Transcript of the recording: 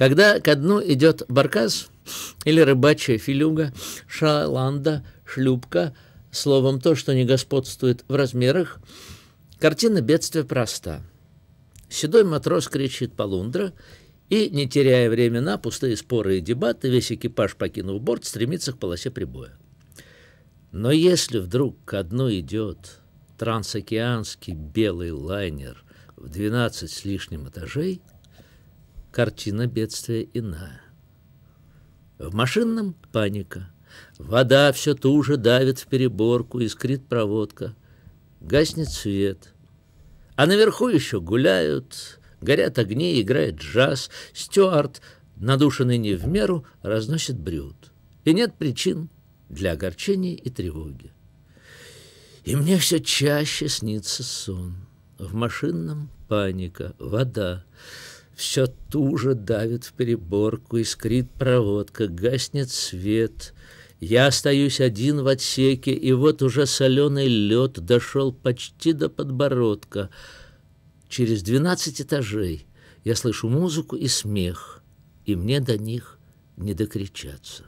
Когда ко дну идет баркас или рыбачья филюга, шаланда, шлюпка, словом, то, что не господствует в размерах, картина бедствия проста. Седой матрос кричит полундра, и, не теряя времени на пустые споры и дебаты, весь экипаж, покинув борт, стремится к полосе прибоя. Но если вдруг ко дну идет трансокеанский белый лайнер в 12 с лишним этажей – картина бедствия иная. В машинном паника. Вода все туже давит в переборку, искрит проводка. Гаснет свет. А наверху еще гуляют, горят огни, играет джаз. Стюарт, надушенный не в меру, разносит брюд. И нет причин для огорчений и тревоги. И мне все чаще снится сон. В машинном паника, вода все туже давит в переборку, искрит проводка, гаснет свет. Я остаюсь один в отсеке, и вот уже соленый лед дошел почти до подбородка. Через двенадцать этажей я слышу музыку и смех, и мне до них не докричаться.